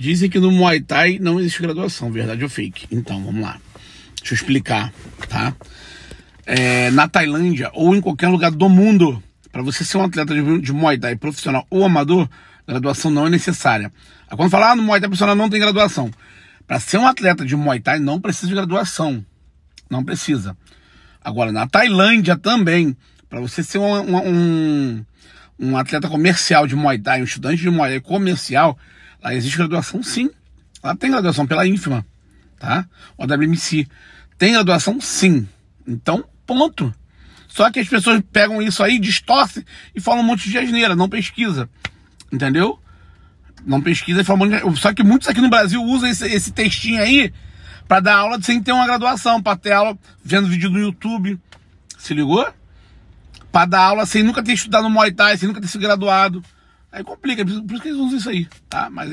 Dizem que no Muay Thai não existe graduação, verdade ou fake? Então, vamos lá. Deixa eu explicar, tá? É, na Tailândia ou em qualquer lugar do mundo, para você ser um atleta de, de Muay Thai profissional ou amador, graduação não é necessária. Aí quando falar ah, no Muay Thai profissional não tem graduação. Para ser um atleta de Muay Thai não precisa de graduação. Não precisa. Agora, na Tailândia também, para você ser um, um, um, atleta comercial de Muay Thai, um estudante de Muay Thai comercial, Lá existe graduação, sim. Lá tem graduação pela ínfima, tá? O WMC. Tem graduação, sim. Então, ponto. Só que as pessoas pegam isso aí, distorcem e falam um monte de asneira, não pesquisa. Entendeu? Não pesquisa e falam um monte de... Só que muitos aqui no Brasil usam esse, esse textinho aí para dar aula sem ter uma graduação, pra ter aula vendo vídeo no YouTube. Se ligou? Para dar aula sem nunca ter estudado no Muay Thai, sem nunca ter se graduado. Aí complica, por isso que eles usam isso aí, tá? Mas